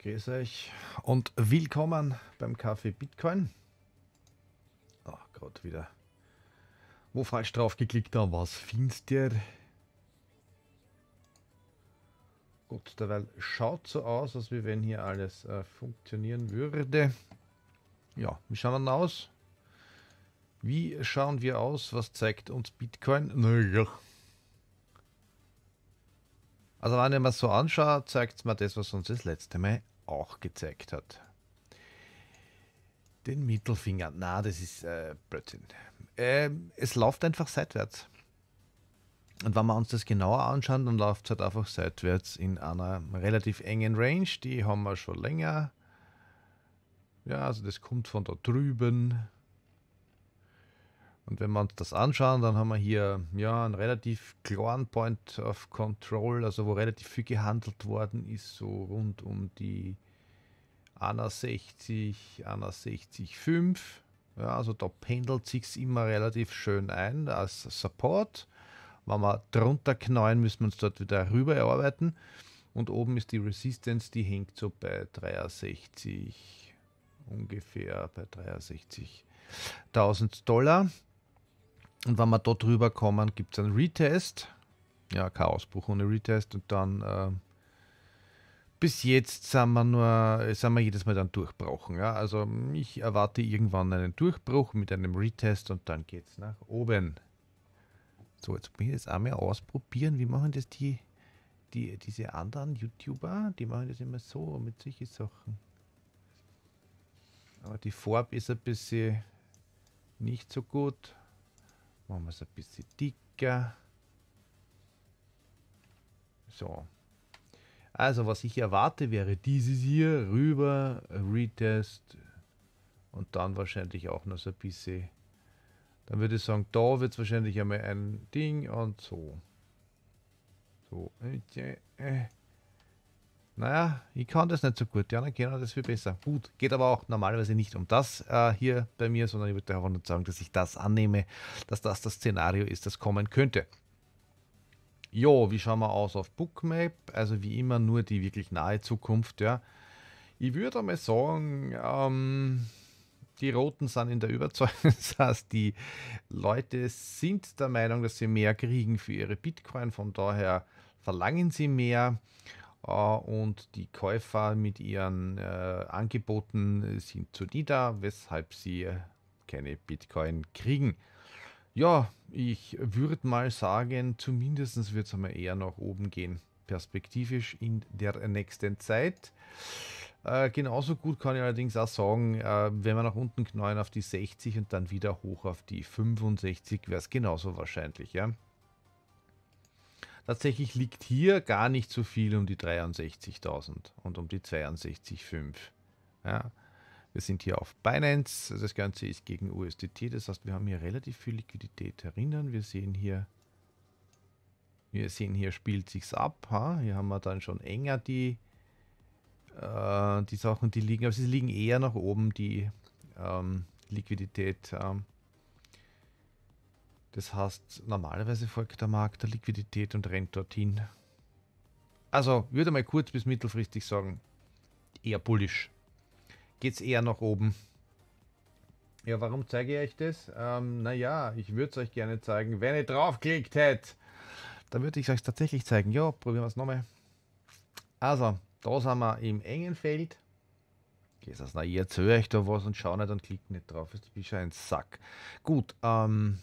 Grüß euch und willkommen beim Kaffee Bitcoin. Ach Gott, wieder. Wo falsch drauf geklickt haben, was findest ihr? Gut, derweil schaut so aus, als wenn hier alles äh, funktionieren würde. Ja, wie schauen wir denn aus? Wie schauen wir aus? Was zeigt uns Bitcoin? Naja. Also wenn ich mir so anschaue, zeigt es mir das, was uns das letzte Mal auch gezeigt hat. Den Mittelfinger. Na, das ist äh, Blödsinn. Äh, es läuft einfach seitwärts. Und wenn wir uns das genauer anschauen, dann läuft es halt einfach seitwärts in einer relativ engen Range. Die haben wir schon länger. Ja, also das kommt von da drüben. Und wenn wir uns das anschauen, dann haben wir hier ja, einen relativ klaren Point of Control, also wo relativ viel gehandelt worden ist, so rund um die ANA 60, ANA Ja, also da pendelt sich immer relativ schön ein als Support. Wenn wir drunter knallen, müssen wir uns dort wieder rüber erarbeiten. Und oben ist die Resistance, die hängt so bei 63, ungefähr bei 63.000 Dollar. Und wenn wir dort drüber kommen, gibt es einen Retest. Ja, Chaosbruch ohne Retest. Und dann äh, bis jetzt sind wir nur, sind wir jedes Mal dann durchbrochen. Ja? Also ich erwarte irgendwann einen Durchbruch mit einem Retest und dann geht es nach oben. So, jetzt bin ich das einmal ausprobieren. Wie machen das die, die, diese anderen YouTuber? Die machen das immer so mit solchen Sachen. Aber die Farbe ist ein bisschen nicht so gut. Machen wir es ein bisschen dicker. So. Also, was ich erwarte, wäre dieses hier rüber, Retest und dann wahrscheinlich auch noch so ein bisschen. Dann würde ich sagen, da wird es wahrscheinlich einmal ein Ding und so. So, okay. Naja, ich kann das nicht so gut. Die anderen kennen das viel besser. Gut, geht aber auch normalerweise nicht um das äh, hier bei mir, sondern ich würde einfach nur sagen, dass ich das annehme, dass das das Szenario ist, das kommen könnte. Jo, wie schauen wir aus auf Bookmap? Also wie immer nur die wirklich nahe Zukunft, ja. Ich würde einmal sagen, ähm, die Roten sind in der Überzeugung, das heißt, die Leute sind der Meinung, dass sie mehr kriegen für ihre Bitcoin, von daher verlangen sie mehr und die Käufer mit ihren äh, Angeboten sind zu nieder, weshalb sie äh, keine Bitcoin kriegen. Ja, ich würde mal sagen, zumindest wird es einmal eher nach oben gehen, perspektivisch in der nächsten Zeit. Äh, genauso gut kann ich allerdings auch sagen, äh, wenn wir nach unten knallen auf die 60 und dann wieder hoch auf die 65, wäre es genauso wahrscheinlich. Ja? Tatsächlich liegt hier gar nicht so viel um die 63.000 und um die 62,5. Ja. Wir sind hier auf Binance, das Ganze ist gegen USDT, das heißt, wir haben hier relativ viel Liquidität erinnern. Wir sehen hier, wir sehen hier spielt sich's ab. Ha? Hier haben wir dann schon enger die, äh, die Sachen, die liegen, aber sie liegen eher nach oben, die ähm, Liquidität. Ähm, das heißt, normalerweise folgt der Markt der Liquidität und rennt dorthin. Also, würde mal kurz bis mittelfristig sagen, eher bullisch. Geht es eher nach oben. Ja, warum zeige ich euch das? Ähm, naja, ich würde es euch gerne zeigen, wenn ihr draufklickt hättet. Dann würde ich es euch tatsächlich zeigen. Ja, probieren wir es nochmal. Also, da sind wir im engen Feld. Jesus, na, jetzt höre ich da was und schaue nicht und klickt nicht drauf. Ist die Bischer ein Sack. Gut, ähm,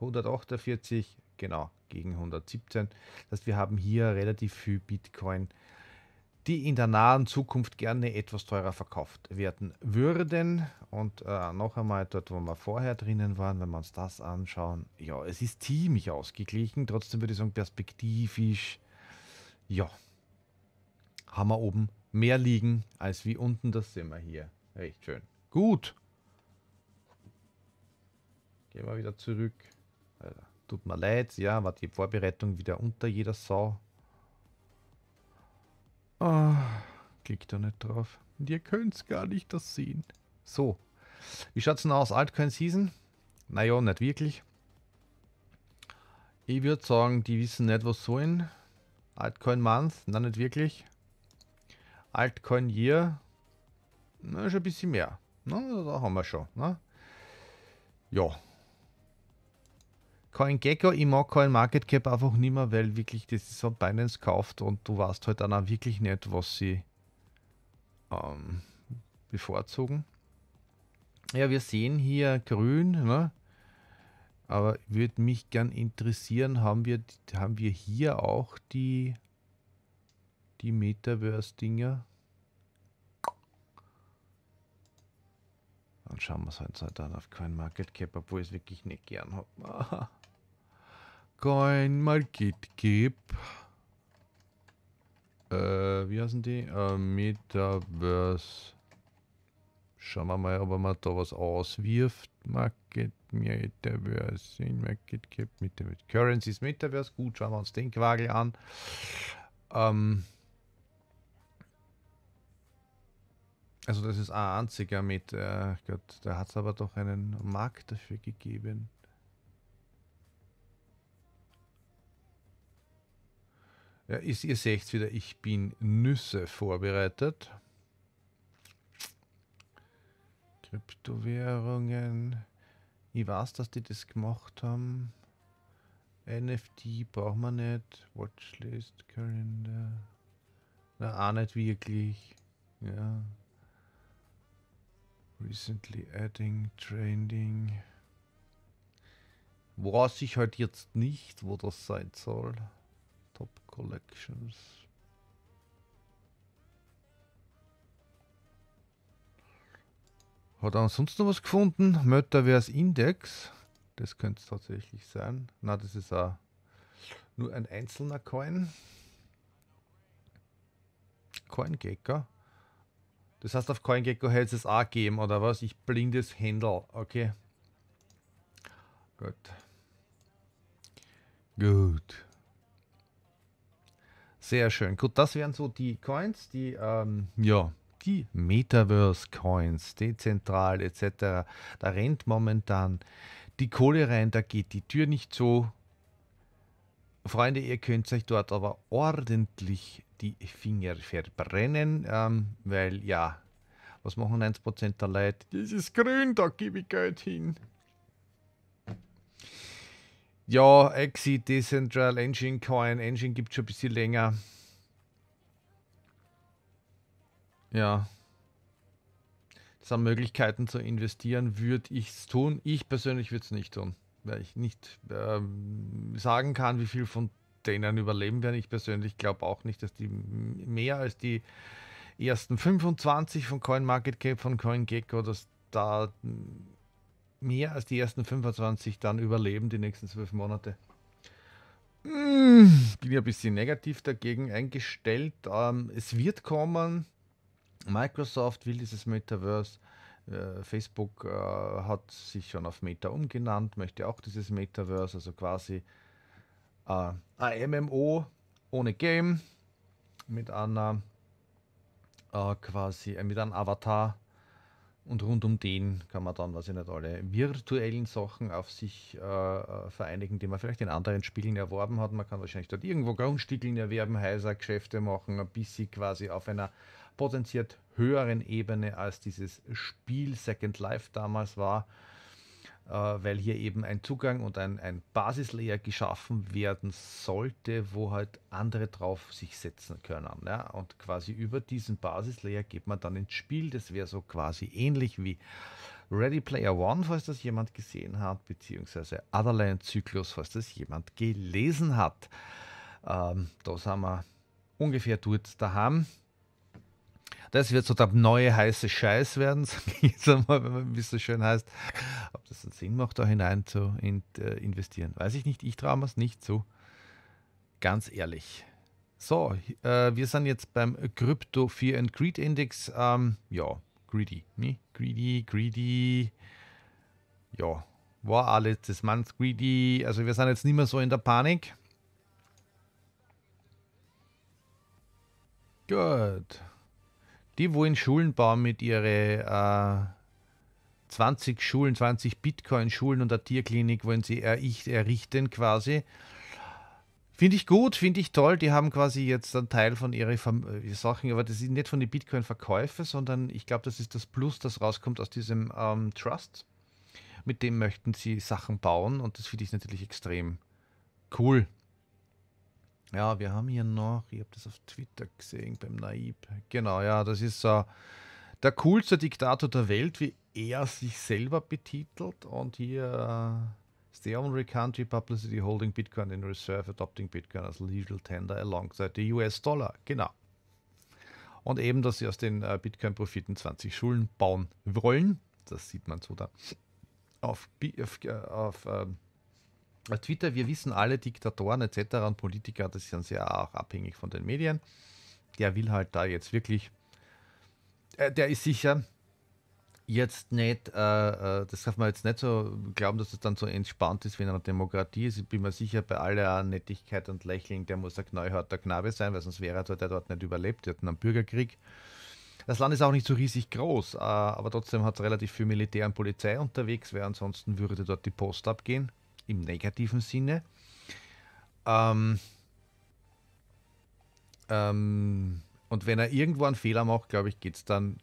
148, genau, gegen 117. Das heißt, wir haben hier relativ viel Bitcoin, die in der nahen Zukunft gerne etwas teurer verkauft werden würden. Und äh, noch einmal dort, wo wir vorher drinnen waren, wenn wir uns das anschauen, ja, es ist ziemlich ausgeglichen. Trotzdem würde ich sagen, perspektivisch, ja, haben wir oben mehr liegen als wie unten. Das sehen wir hier. Recht schön. Gut. Gehen wir wieder zurück. Tut mir leid, ja, war die Vorbereitung wieder unter jeder Sau. Oh, ah, klickt da nicht drauf. Und ihr könnt's gar nicht das sehen. So. Wie schaut es denn aus? Altcoin Season? Naja, nicht wirklich. Ich würde sagen, die wissen nicht, was sollen. Altcoin Month? Nein, nicht wirklich. Altcoin Year? Na, schon ein bisschen mehr. Na, da haben wir schon. Na? Ne? Ja, CoinGecko, ich mag CoinMarketCap einfach nicht mehr, weil wirklich das hat Binance gekauft und du weißt halt dann auch wirklich nicht, was sie ähm, bevorzugen. Ja, wir sehen hier grün, ne? aber würde mich gern interessieren, haben wir, haben wir hier auch die, die Metaverse-Dinger? Dann schauen wir es halt dann auf kein Market Cap, obwohl ich es wirklich nicht gern habe. Bitcoin mal Git Äh, wie heißen die? Äh, Metaverse. Schauen wir mal, ob er mal da was auswirft. Market Metaverse in Market Cap Metaverse. Currencies Metaverse. Gut, schauen wir uns den Quagel an. Ähm also das ist ein einziger mit, äh, Gott, da hat es aber doch einen Markt dafür gegeben. Ja, ist, ihr seht wieder, ich bin Nüsse vorbereitet. Kryptowährungen. Ich weiß, dass die das gemacht haben. NFT braucht man nicht. Watchlist, Kalender. Na, auch nicht wirklich. Ja. Recently adding, trending. Weiß ich halt jetzt nicht, wo das sein soll. Collections. Hat er sonst noch was gefunden? Metaverse Index. Das könnte es tatsächlich sein. Na, das ist auch nur ein einzelner Coin. CoinGecko. Das heißt, auf CoinGecko hätte es auch geben, oder was? Ich blindes Händel. Okay. Gut. Gut. Sehr schön. Gut, das wären so die Coins, die, ähm, ja, die Metaverse-Coins, dezentral etc. Da rennt momentan die Kohle rein, da geht die Tür nicht so. Freunde, ihr könnt euch dort aber ordentlich die Finger verbrennen, ähm, weil ja, was machen 1% der Leute? Das ist grün, da gebe ich Geld hin. Ja, Exit, Decentral, Engine Coin. Engine gibt schon ein bisschen länger. Ja. Das sind Möglichkeiten zu investieren. Würde ich es tun? Ich persönlich würde es nicht tun, weil ich nicht ähm, sagen kann, wie viel von denen überleben werden. Ich persönlich glaube auch nicht, dass die mehr als die ersten 25 von CoinMarketCap, von CoinGecko, dass da mehr als die ersten 25 dann überleben, die nächsten zwölf Monate. Ich hm, bin ja ein bisschen negativ dagegen eingestellt. Ähm, es wird kommen. Microsoft will dieses Metaverse. Äh, Facebook äh, hat sich schon auf Meta umgenannt, möchte auch dieses Metaverse, also quasi äh, ein MMO ohne Game mit einer quasi mit einem Avatar und rund um den kann man dann, was ich nicht alle virtuellen Sachen auf sich äh, äh, vereinigen, die man vielleicht in anderen Spielen erworben hat. Man kann wahrscheinlich dort irgendwo Grundstückeln erwerben, Häuser, Geschäfte machen, ein bisschen quasi auf einer potenziert höheren Ebene als dieses Spiel Second Life damals war. Äh, weil hier eben ein Zugang und ein, ein Basislayer geschaffen werden sollte, wo halt andere drauf sich setzen können. Ja? Und quasi über diesen Basislayer geht man dann ins Spiel. Das wäre so quasi ähnlich wie Ready Player One, falls das jemand gesehen hat, beziehungsweise Otherland Zyklus, falls das jemand gelesen hat. Ähm, da sind wir ungefähr dort daheim. Das wird so der neue heiße Scheiß werden, sage ich jetzt wenn man ein schön heißt. Ob das einen Sinn macht, da hinein zu äh, investieren, weiß ich nicht. Ich traue mir es nicht zu. Ganz ehrlich. So, äh, wir sind jetzt beim Crypto Fear and Greed Index. Ähm, ja, greedy. Ne? Greedy, greedy. Ja, war alles des Manns greedy. Also wir sind jetzt nicht mehr so in der Panik. Gut. Die, wollen Schulen bauen mit ihren äh, 20 Schulen, 20 Bitcoin-Schulen und der Tierklinik, wollen sie errichten quasi. Finde ich gut, finde ich toll. Die haben quasi jetzt einen Teil von ihren äh, Sachen, aber das sind nicht von den Bitcoin-Verkäufen, sondern ich glaube, das ist das Plus, das rauskommt aus diesem ähm, Trust. Mit dem möchten sie Sachen bauen und das finde ich natürlich extrem cool. Ja, wir haben hier noch, ihr habt das auf Twitter gesehen beim Naib. Genau, ja, das ist äh, der coolste Diktator der Welt, wie er sich selber betitelt. Und hier äh, is the only country publicity holding Bitcoin in reserve, adopting Bitcoin as legal tender alongside the US Dollar. Genau. Und eben, dass sie aus den äh, Bitcoin-Profiten 20 Schulen bauen wollen. Das sieht man so da auf, auf, äh, auf ähm, Twitter, wir wissen alle, Diktatoren etc. und Politiker, das sind sehr auch abhängig von den Medien. Der will halt da jetzt wirklich, äh, der ist sicher jetzt nicht, äh, äh das darf man jetzt nicht so glauben, dass es das dann so entspannt ist wie in einer Demokratie. Ist. Also ich bin mir sicher, bei aller Nettigkeit und Lächeln, der muss ein knallharter Knabe sein, weil sonst wäre er dort, dort nicht überlebt. Wir hatten einen Bürgerkrieg. Das Land ist auch nicht so riesig groß, äh, aber trotzdem hat es relativ viel Militär und Polizei unterwegs, weil ansonsten würde dort die Post abgehen im negativen Sinne. Ähm, ähm, und wenn er irgendwo einen Fehler macht, glaube ich, geht es dann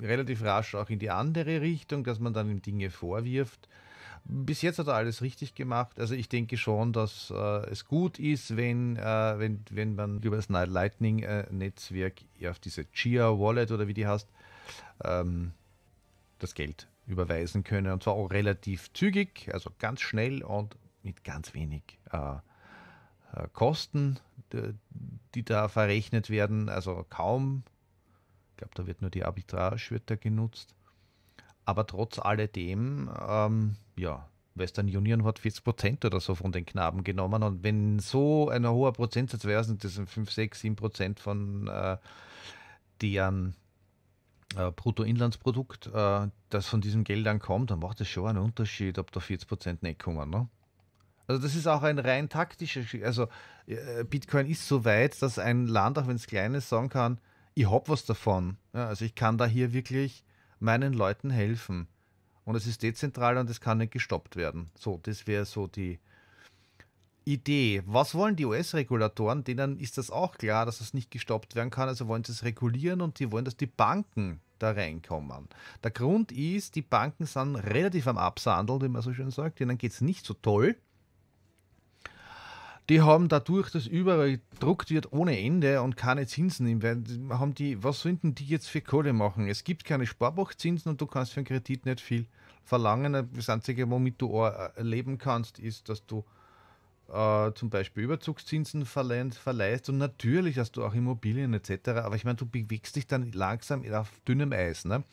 relativ rasch auch in die andere Richtung, dass man dann ihm Dinge vorwirft. Bis jetzt hat er alles richtig gemacht. Also ich denke schon, dass äh, es gut ist, wenn, äh, wenn, wenn man über das Lightning-Netzwerk äh, auf diese Chia Wallet oder wie die heißt, ähm, das Geld überweisen können. Und zwar auch relativ zügig, also ganz schnell und mit ganz wenig äh, äh Kosten, die da verrechnet werden. Also kaum. Ich glaube, da wird nur die Arbitrage wird da genutzt. Aber trotz alledem, ähm, ja, Western Union hat 40 Prozent oder so von den Knaben genommen. Und wenn so ein hoher Prozentsatz wäre, sind das 5, 6, 7 Prozent von äh, deren äh, Bruttoinlandsprodukt, äh, das von diesem Geld dann kommt, dann macht es schon einen Unterschied, ob da 40% nicht kommen. Ne? Also das ist auch ein rein taktischer, also äh, Bitcoin ist so weit, dass ein Land, auch wenn es klein ist, sagen kann, ich habe was davon. Ja, also ich kann da hier wirklich meinen Leuten helfen. Und es ist dezentral und es kann nicht gestoppt werden. So, das wäre so die, Idee. Was wollen die US-Regulatoren? Denen ist das auch klar, dass das nicht gestoppt werden kann. Also wollen sie es regulieren und die wollen, dass die Banken da reinkommen. Der Grund ist, die Banken sind relativ am Absandeln, wie man so schön sagt. Denen geht es nicht so toll. Die haben dadurch, dass überall gedruckt wird ohne Ende und keine Zinsen haben die, was sollten die jetzt für Kohle machen? Es gibt keine Sparbuchzinsen und du kannst für einen Kredit nicht viel verlangen. Das Einzige, womit du leben kannst, ist, dass du äh, zum Beispiel Überzugszinsen verleihst, verleihst und natürlich hast du auch Immobilien etc. Aber ich meine, du bewegst dich dann langsam auf dünnem Eis. Ne?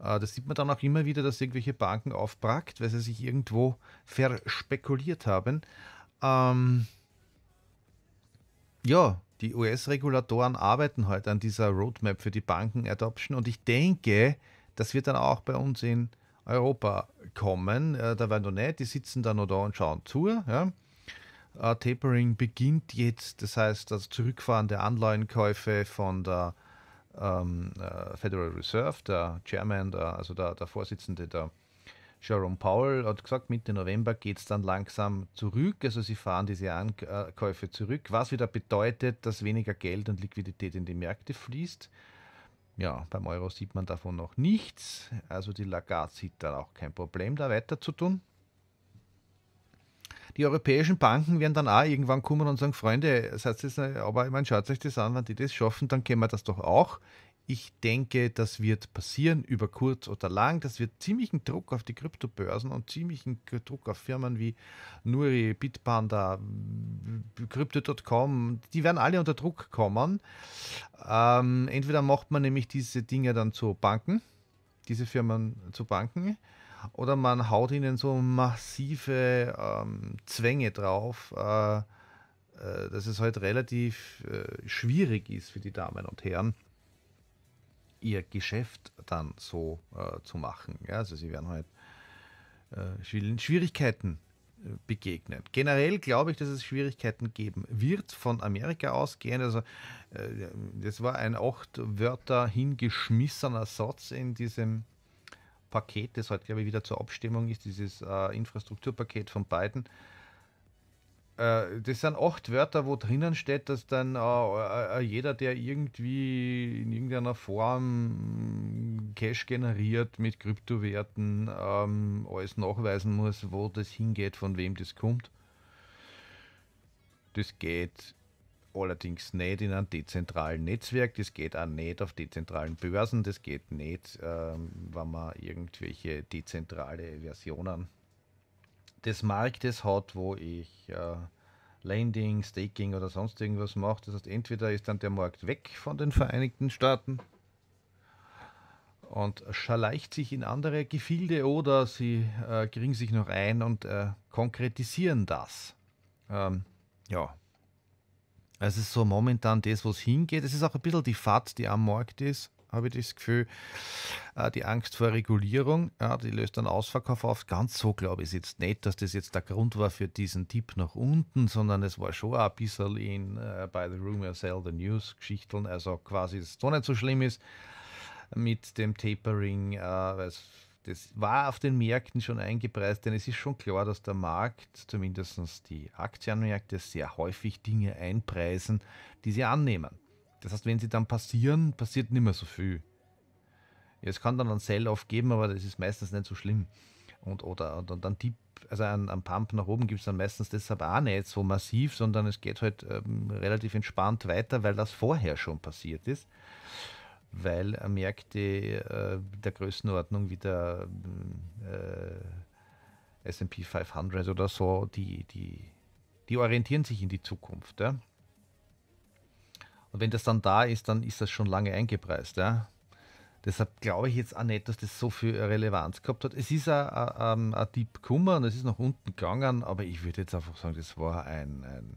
Äh, das sieht man dann auch immer wieder, dass irgendwelche Banken aufbrackt, weil sie sich irgendwo verspekuliert haben. Ähm, ja, die US-Regulatoren arbeiten heute an dieser Roadmap für die Banken-Adoption und ich denke, das wird dann auch bei uns in Europa kommen. Äh, da werden wir nicht, die sitzen da nur da und schauen zu. Ja? Uh, Tapering beginnt jetzt, das heißt das also Zurückfahren der Anleihenkäufe von der ähm, äh, Federal Reserve, der Chairman, der, also der, der, Vorsitzende der Jerome Powell hat gesagt, Mitte November geht es dann langsam zurück. Also sie fahren diese Ankäufe zurück, was wieder bedeutet, dass weniger Geld und Liquidität in die Märkte fließt. Ja, beim Euro sieht man davon noch nichts. Also die Lagarde sieht dann auch kein Problem, da weiter zu tun die europäischen Banken werden dann auch irgendwann kommen und sagen, Freunde, seid es, aber ich meine, schaut euch das an, wenn die das schaffen, dann können wir das doch auch. Ich denke, das wird passieren über kurz oder lang. Das wird ziemlichen Druck auf die Kryptobörsen und ziemlichen Druck auf Firmen wie Nuri, Bitpanda, Crypto.com. Die werden alle unter Druck kommen. Ähm, entweder macht man nämlich diese Dinge dann zu Banken, diese Firmen zu Banken oder man haut ihnen so massive ähm, Zwänge drauf, äh, äh, dass es halt relativ äh, schwierig ist für die Damen und Herren, ihr Geschäft dann so äh, zu machen. Ja, also sie werden halt äh, Schwierigkeiten äh, begegnen. Generell glaube ich, dass es Schwierigkeiten geben wird von Amerika ausgehend. Also das war ein acht Wörter hingeschmissener Satz in diesem Paket, das heute, glaube ich, wieder zur Abstimmung ist, dieses äh, Infrastrukturpaket von beiden. äh, das sind acht Wörter, wo drinnen steht, dass dann äh, äh, äh, jeder, der irgendwie in irgendeiner Form Cash generiert mit Kryptowerten, ähm, alles nachweisen muss, wo das hingeht, von wem das kommt. Das geht allerdings nicht in einem dezentralen Netzwerk, das geht auch nicht auf dezentralen Börsen, das geht nicht, ähm, wenn man irgendwelche dezentrale Versionen des Marktes hat, wo ich äh, Landing, Staking oder sonst irgendwas mache. Das heißt, entweder ist dann der Markt weg von den Vereinigten Staaten und schleicht sich in andere Gefilde oder sie äh, kriegen sich noch ein und äh, konkretisieren das. Ähm, ja, es ist so momentan das, was hingeht. Es ist auch ein bisschen die FAT, die am Markt ist, habe ich das Gefühl. Äh, die Angst vor Regulierung, ja, die löst dann Ausverkauf auf. Ganz so glaube ich es jetzt nicht, dass das jetzt der Grund war für diesen Tipp nach unten, sondern es war schon ein bisschen in äh, By the Rumor Sell the News Geschichten, also quasi, dass es doch nicht so schlimm ist mit dem Tapering, äh, weil es das war auf den Märkten schon eingepreist, denn es ist schon klar, dass der Markt, zumindest die Aktienmärkte, sehr häufig Dinge einpreisen, die sie annehmen. Das heißt, wenn sie dann passieren, passiert nicht mehr so viel. Es kann dann ein Sell-Off geben, aber das ist meistens nicht so schlimm. Und oder und dann Tipp, also ein, Pump nach oben gibt es dann meistens deshalb auch nicht so massiv, sondern es geht halt ähm, relativ entspannt weiter, weil das vorher schon passiert ist weil Märkte äh, der Größenordnung wie der äh, SP 500 oder so, die, die, die orientieren sich in die Zukunft. Ja? Und wenn das dann da ist, dann ist das schon lange eingepreist. Ja? Deshalb glaube ich jetzt auch nicht, dass das so viel Relevanz gehabt hat. Es ist ähm, ein Tipp gekommen und es ist nach unten gegangen, aber ich würde jetzt einfach sagen, das war ein. ein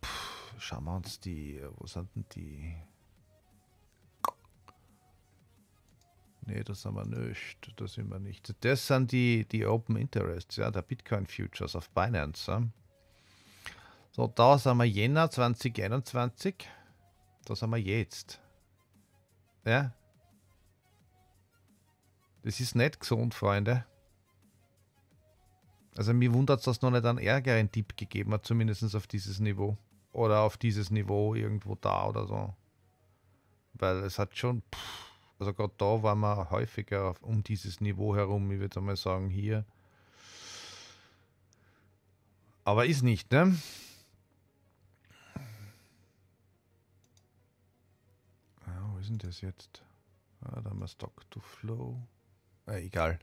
Puh, schauen wir uns die. Wo sind denn die? nee, das haben wir nicht, das sind wir nicht. Das sind die, die Open Interests, ja, der Bitcoin Futures auf Binance. Ja. So, da sind wir Jänner 2021, Da sind wir jetzt. Ja. Das ist nicht gesund, Freunde. Also mir wundert es, dass noch nicht einen ärgeren Tipp gegeben hat, zumindest auf dieses Niveau. Oder auf dieses Niveau irgendwo da oder so. Weil es hat schon... Pff, also gerade da waren wir häufiger um dieses Niveau herum, ich würde mal sagen, hier. Aber ist nicht, ne? Ah, wo ist denn das jetzt? Ah, da haben wir Stock to Flow. Ah, egal.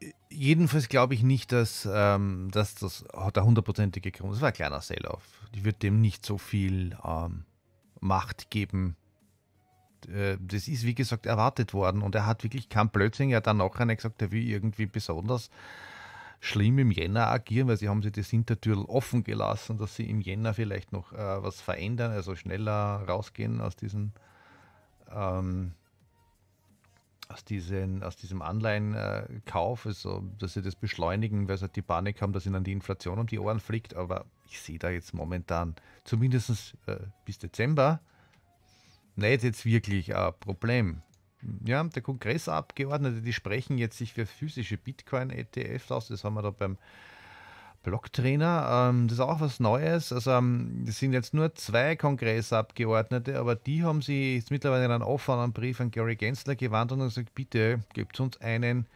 Äh, jedenfalls glaube ich nicht, dass, ähm, dass das hat der hundertprozentige Grund. Das war ein kleiner Sell-Off. Die wird dem nicht so viel ähm, Macht geben, äh, das ist, wie gesagt, erwartet worden. Und er hat wirklich kein Blödsinn. Er hat dann nachher gesagt, er will irgendwie besonders schlimm im Jänner agieren, weil sie haben sie das Hintertür offen gelassen, dass sie im Jänner vielleicht noch äh, was verändern, also schneller rausgehen aus diesen ähm, aus, diesen, aus diesem Anleihenkauf, also dass sie das beschleunigen, weil sie halt die Panik haben, dass ihnen die Inflation um die Ohren fliegt. Aber ich sehe da jetzt momentan, zumindest äh, bis Dezember, nicht jetzt wirklich ein Problem. Ja, der Kongressabgeordnete, die sprechen jetzt sich für physische Bitcoin-ETFs aus. Das haben wir da beim Blocktrainer. Ähm, das ist auch was Neues. Also, es ähm, sind jetzt nur zwei Kongressabgeordnete, aber die haben sich jetzt mittlerweile in einem offenen Brief an Gary Gensler gewandt und gesagt: Bitte gebt uns einen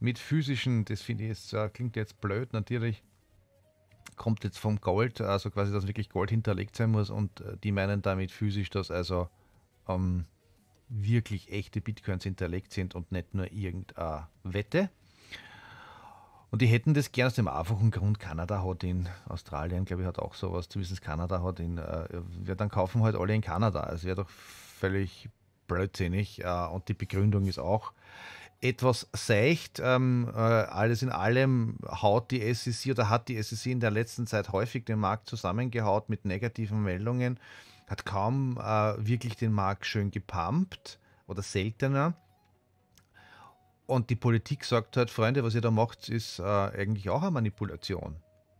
mit physischen. Das finde ich jetzt, äh, klingt jetzt blöd natürlich kommt jetzt vom Gold, also quasi, dass wirklich Gold hinterlegt sein muss und äh, die meinen damit physisch, dass also ähm, wirklich echte Bitcoins hinterlegt sind und nicht nur irgendeine Wette. Und die hätten das gern aus dem einfachen Grund, Kanada hat in Australien, glaube ich, hat auch sowas, zumindest Kanada hat in, äh, ja, dann kaufen halt alle in Kanada. Es wäre doch völlig blödsinnig. Äh, und die Begründung ist auch etwas seicht. Ähm, äh, alles in allem haut die SEC oder hat die SEC in der letzten Zeit häufig den Markt zusammengehaut mit negativen Meldungen hat kaum äh, wirklich den Markt schön gepumpt oder seltener. Und die Politik sagt halt, Freunde, was ihr da macht, ist äh, eigentlich auch eine Manipulation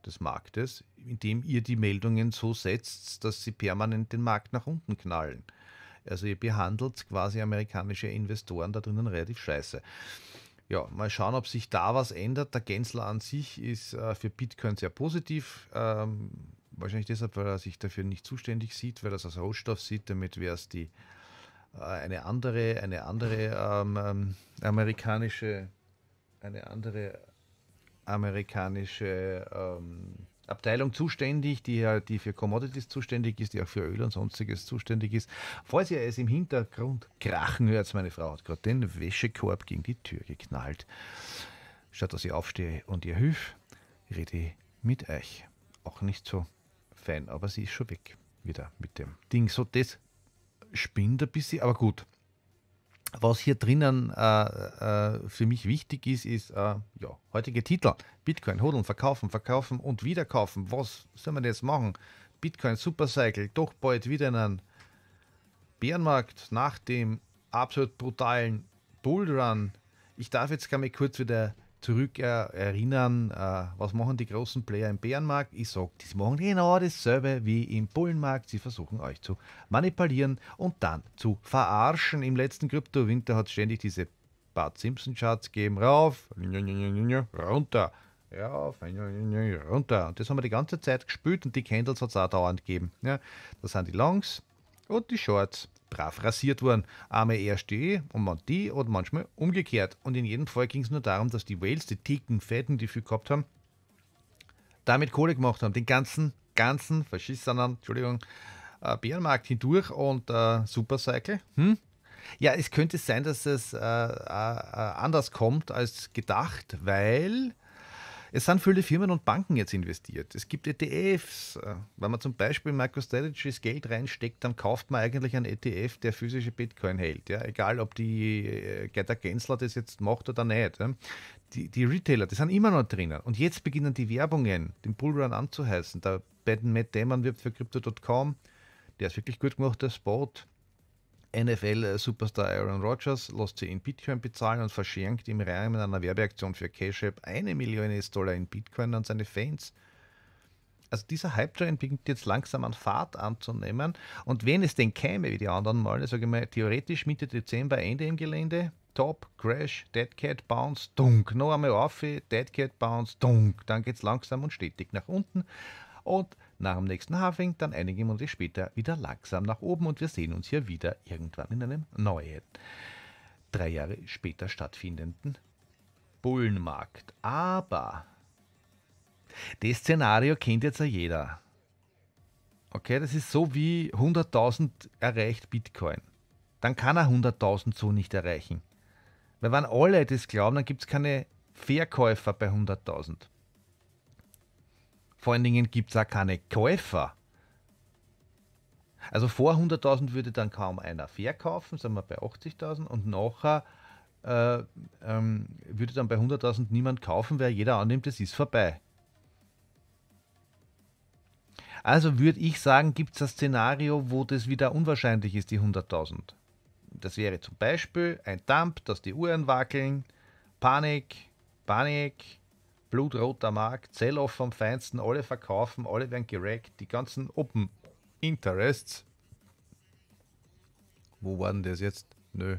des Marktes, indem ihr die Meldungen so setzt, dass sie permanent den Markt nach unten knallen. Also ihr behandelt quasi amerikanische Investoren da drinnen relativ scheiße. Ja, mal schauen, ob sich da was ändert. Der Gänzler an sich ist äh, für Bitcoin sehr positiv. Ähm, wahrscheinlich deshalb, weil er sich dafür nicht zuständig sieht, weil er es als Rohstoff sieht, damit wäre es die äh, eine andere, eine andere ähm, ähm amerikanische, eine andere amerikanische ähm, Abteilung zuständig, die, die für Commodities zuständig ist, die auch für Öl und sonstiges zuständig ist. Falls ihr es im Hintergrund krachen hört, meine Frau hat gerade den Wäschekorb gegen die Tür geknallt. Statt dass ich aufstehe und ihr hilf, rede ich mit euch. Auch nicht so fein, aber sie ist schon weg wieder mit dem Ding. So, das spinnt ein bisschen, aber gut. Was hier drinnen äh, äh, für mich wichtig ist, ist äh, ja, heutige Titel. Bitcoin, hodeln, verkaufen, verkaufen und wieder kaufen. Was soll man jetzt machen? Bitcoin Supercycle, doch bald wieder einen Bärenmarkt nach dem absolut brutalen Bullrun. Ich darf jetzt gar mal kurz wieder zurück erinnern, äh, was machen die großen Player im Bärenmarkt? Ich sage, die machen genau dasselbe wie im Bullenmarkt. Sie versuchen euch zu manipulieren und dann zu verarschen. Im letzten Kryptowinter hat es ständig diese Bart Simpson-Charts gegeben. Rauf, runter, rauf, runter. Und das haben wir die ganze Zeit gespült und die Candles hat es auch dauernd gegeben. Ja, das sind die Longs und die Shorts brav rasiert worden. Arme erst die und man die oder manchmal umgekehrt. Und in jedem Fall ging es nur darum, dass die Wales, die dicken, fetten, die viel gehabt haben, damit Kohle gemacht haben. Den ganzen, ganzen verschissenen, Entschuldigung, äh, Bärenmarkt hindurch und äh, Supercycle. Hm? Ja, es könnte sein, dass es äh, äh, äh anders kommt als gedacht, weil es sind viele Firmen und Banken jetzt investiert. Es gibt ETFs. Wenn man zum Beispiel MicroStrategies Geld reinsteckt, dann kauft man eigentlich einen ETF, der physische Bitcoin hält. Ja? Egal, ob die, der äh, Gensler das jetzt macht oder nicht. Die, die, Retailer, die sind immer noch drinnen. Und jetzt beginnen die Werbungen, den Bullrun anzuheißen. Der Baden Matt Damon wirbt für Crypto.com. Der ist wirklich gut gemacht, der Spot. NFL-Superstar äh, Aaron Rodgers lässt sie in Bitcoin bezahlen und verschenkt im Rahmen einer Werbeaktion für Cash App eine Million US-Dollar in Bitcoin an seine Fans. Also dieser Hype-Train beginnt jetzt langsam an Fahrt anzunehmen. Und wenn es denn käme, wie die anderen Male, sage ich mal, theoretisch Mitte Dezember, Ende im Gelände, Top, Crash, Dead Cat Bounce, Dunk. Noch einmal auf, Dead Cat Bounce, Dunk. Dann geht es langsam und stetig nach unten. Und nach dem nächsten Halving, dann einige Monate später wieder langsam nach oben und wir sehen uns hier wieder irgendwann in einem neuen, drei Jahre später stattfindenden Bullenmarkt. Aber das Szenario kennt jetzt ja jeder. Okay, das ist so wie 100.000 erreicht Bitcoin. Dann kann er 100.000 so nicht erreichen. Weil wenn alle das glauben, dann gibt es keine Verkäufer bei 100.000. Vor allen Dingen gibt es auch keine Käufer. Also vor 100.000 würde dann kaum einer verkaufen, sagen wir bei 80.000 und nachher äh, ähm, würde dann bei 100.000 niemand kaufen, weil jeder annimmt, es ist vorbei. Also würde ich sagen, gibt es ein Szenario, wo das wieder unwahrscheinlich ist, die 100.000. Das wäre zum Beispiel ein Dump, dass die Uhren wackeln, Panik, Panik, blutroter Markt, Sell-Off vom Feinsten, alle verkaufen, alle werden gerackt, die ganzen Open Interests. Wo waren das jetzt? Nö.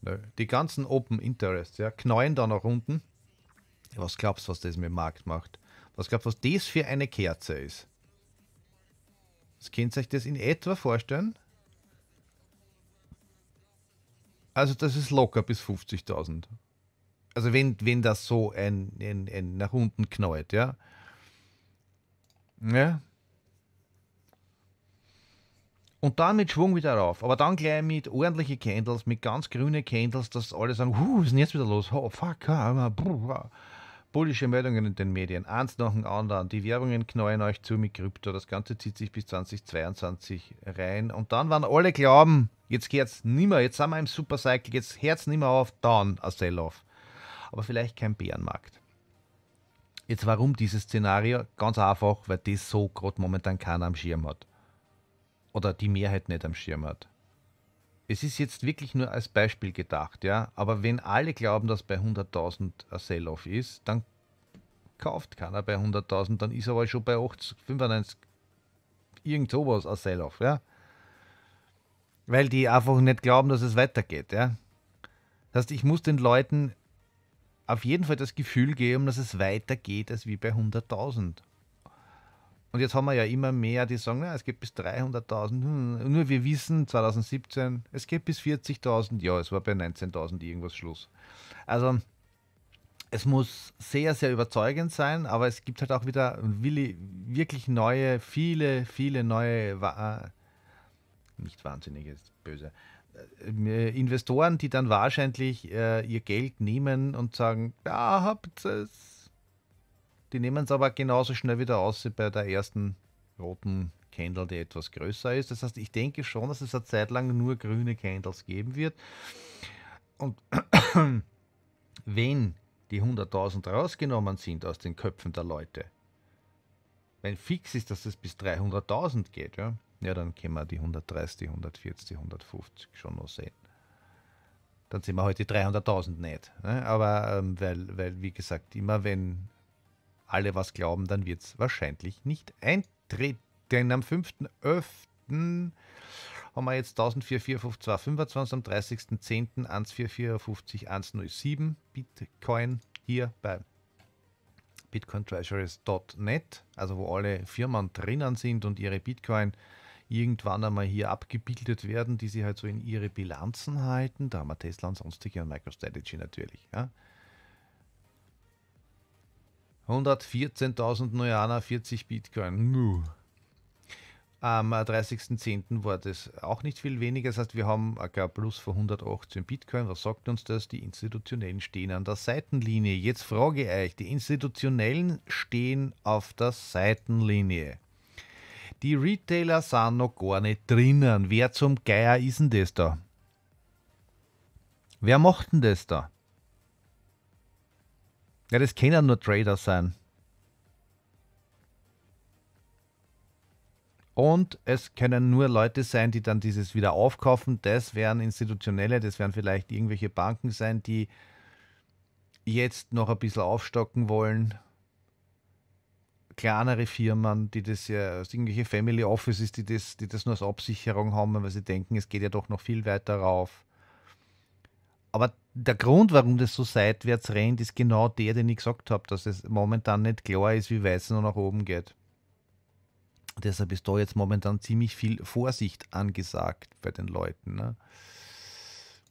Nö. Die ganzen Open Interests, ja, knallen da nach unten. Was glaubst du, was das mit dem Markt macht? Was glaubst du, was das für eine Kerze ist? Das könnt ihr euch das in etwa vorstellen? Also das ist locker bis 50.000 also wenn, wenn das so ein, ein, ein nach unten knallt, ja. Ja. Und dann mit Schwung wieder rauf. Aber dann gleich mit ordentlichen Candles, mit ganz grünen Candles, dass alle sagen, huh, was ist denn jetzt wieder los? Oh, fuck, ah, ah, ah, bullische Meldungen in den Medien, eins nach dem anderen. Die Werbungen knallen euch zu mit Krypto. Das Ganze zieht sich bis 2022 rein. Und dann wenn alle glauben, jetzt geht es nicht mehr, jetzt sind wir im Supercycle, jetzt hört es nicht mehr auf, dann ein Sell-Off aber vielleicht kein Bärenmarkt. Jetzt warum dieses Szenario? Ganz einfach, weil das so gerade momentan keiner am Schirm hat. Oder die Mehrheit nicht am Schirm hat. Es ist jetzt wirklich nur als Beispiel gedacht, ja. Aber wenn alle glauben, dass bei 100.000 ein Sell-Off ist, dann kauft keiner bei 100.000, dann ist aber schon bei 80, 95, irgend sowas ein Sell-Off, ja. Weil die einfach nicht glauben, dass es weitergeht, ja. Das heißt, ich muss den Leuten auf jeden Fall das Gefühl geben, dass es weiter geht als wie bei 100.000. Und jetzt haben wir ja immer mehr, die sagen, na, es geht bis 300.000. Hm, nur wir wissen, 2017, es geht bis 40.000. Ja, es war bei 19.000 irgendwas Schluss. Also es muss sehr, sehr überzeugend sein, aber es gibt halt auch wieder wirklich neue, viele, viele neue, äh, nicht wahnsinnig ist böse, äh, Investoren, die dann wahrscheinlich äh, ihr Geld nehmen und sagen, da habt ihr es. Die nehmen es aber genauso schnell wieder aus wie bei der ersten roten Candle, die etwas größer ist. Das heißt, ich denke schon, dass es eine Zeit lang nur grüne Candles geben wird. Und wenn die 100.000 rausgenommen sind aus den Köpfen der Leute, wenn fix ist, dass es bis 300.000 geht, ja, ja, dann können wir die 130, die 140, die 150 schon noch sehen. Dann sind wir heute halt die 300.000 nicht. Ne? Aber ähm, weil, weil, wie gesagt, immer wenn alle was glauben, dann wird es wahrscheinlich nicht eintreten. Am 5.11. haben wir jetzt 1445,25, am 30.10. 14450, Bitcoin hier bei bitcointreasuries.net, also wo alle Firmen drinnen sind und ihre Bitcoin irgendwann einmal hier abgebildet werden, die sie halt so in ihre Bilanzen halten. Da haben wir Tesla und sonstige und MicroStrategy natürlich. Ja. 114.000 Neuana, 40 Bitcoin. Nuh. Am 30.10. war das auch nicht viel weniger. Das heißt, wir haben ein äh, Plus von 118 Bitcoin. Was sagt uns das? Die Institutionellen stehen an der Seitenlinie. Jetzt frage ich euch, die Institutionellen stehen auf der Seitenlinie. Die Retailer sind noch gar nicht drinnen. Wer zum Geier ist denn das da? Wer macht denn das da? Ja, das können nur Trader sein. Und es können nur Leute sein, die dann dieses wieder aufkaufen. Das wären institutionelle, das wären vielleicht irgendwelche Banken sein, die jetzt noch ein bisschen aufstocken wollen kleinere Firmen, die das ja, also irgendwelche Family Offices, die das, die das nur als Absicherung haben, weil sie denken, es geht ja doch noch viel weiter rauf. Aber der Grund, warum das so seitwärts rennt, ist genau der, den ich gesagt habe, dass es momentan nicht klar ist, wie weit es noch nach oben geht. Deshalb ist da jetzt momentan ziemlich viel Vorsicht angesagt bei den Leuten. Ne?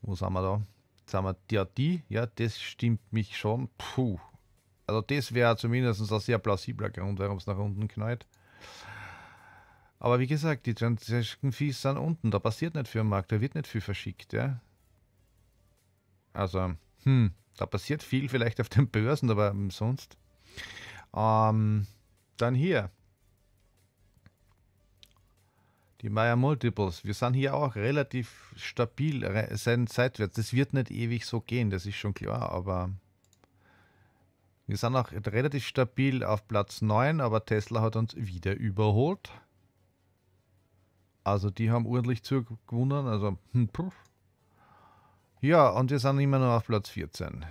Wo sind wir da? Jetzt haben wir, ja, die, ja, das stimmt mich schon. Puh. Also das wäre zumindest ein sehr plausibler Grund, warum es nach unten knallt. Aber wie gesagt, die Transaction Fees sind unten. Da passiert nicht viel am Markt. Da wird nicht viel verschickt. Ja? Also, hm, da passiert viel vielleicht auf den Börsen, aber sonst. Ähm, dann hier. Die Maya Multiples. Wir sind hier auch relativ stabil, sind seitwärts. Das wird nicht ewig so gehen, das ist schon klar, aber wir sind auch relativ stabil auf Platz 9, aber Tesla hat uns wieder überholt. Also die haben ordentlich zugewonnen. Also, hm, ja, und wir sind immer noch auf Platz 14.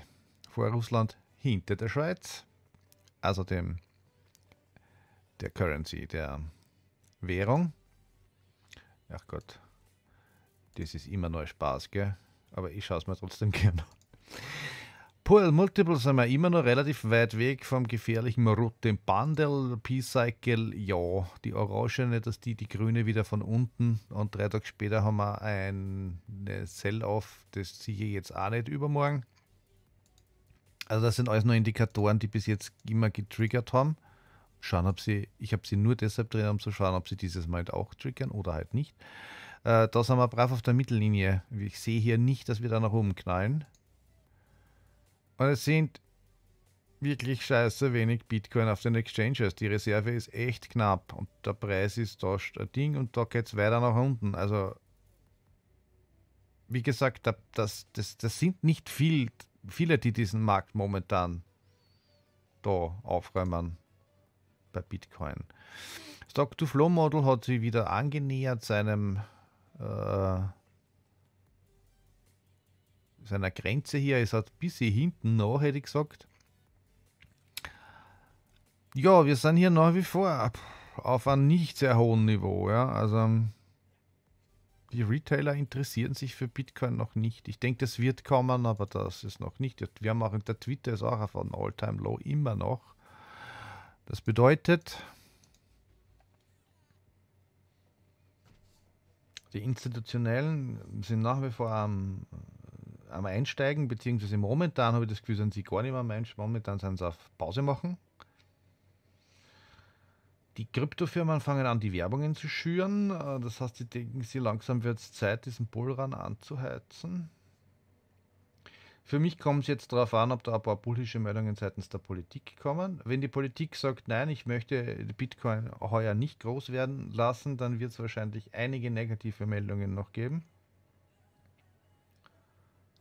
Vor Russland, hinter der Schweiz. Also dem der Currency, der Währung. Ach Gott, das ist immer nur Spaß, gell? Aber ich schaue es mir trotzdem gerne an. Pull Multiple sind wir immer noch relativ weit weg vom gefährlichen roten Bundle. P-Cycle, ja, die orangene, dass die, die grüne wieder von unten. Und drei Tage später haben wir eine Cell auf, das ziehe ich jetzt auch nicht übermorgen. Also das sind alles nur Indikatoren, die bis jetzt immer getriggert haben. Schauen, ob sie, ich habe sie nur deshalb drin, um zu schauen, ob sie dieses Mal halt auch triggern oder halt nicht. Äh, da sind wir brav auf der Mittellinie. Ich sehe hier nicht, dass wir da nach oben knallen. Und es sind wirklich scheiße wenig Bitcoin auf den Exchanges. Die Reserve ist echt knapp und der Preis ist da ein Ding und da geht es weiter nach unten. Also, wie gesagt, das, das, das sind nicht viel, viele, die diesen Markt momentan da aufräumen bei Bitcoin. Stock-to-Flow-Model hat sich wieder angenähert seinem äh, seiner Grenze hier. Es hat bis hier hinten noch, hätte ich gesagt. Ja, wir sind hier nach wie vor auf einem nicht sehr hohen Niveau. Ja? Also die Retailer interessieren sich für Bitcoin noch nicht. Ich denke, das wird kommen, aber das ist noch nicht. Wir haben auch, der Twitter ist auch auf einem All-Time-Low immer noch. Das bedeutet, die Institutionellen sind nach wie vor am am Einsteigen, beziehungsweise momentan habe ich das Gefühl, sind sie gar nicht mehr am Einsteigen. Momentan sind sie auf Pause machen. Die Kryptofirmen fangen an, die Werbungen zu schüren. Äh, das heißt, sie denken sie langsam wird es Zeit, diesen Bullrun anzuheizen. Für mich kommt es jetzt darauf an, ob da ein paar bullische Meldungen seitens der Politik kommen. Wenn die Politik sagt, nein, ich möchte Bitcoin heuer nicht groß werden lassen, dann wird es wahrscheinlich einige negative Meldungen noch geben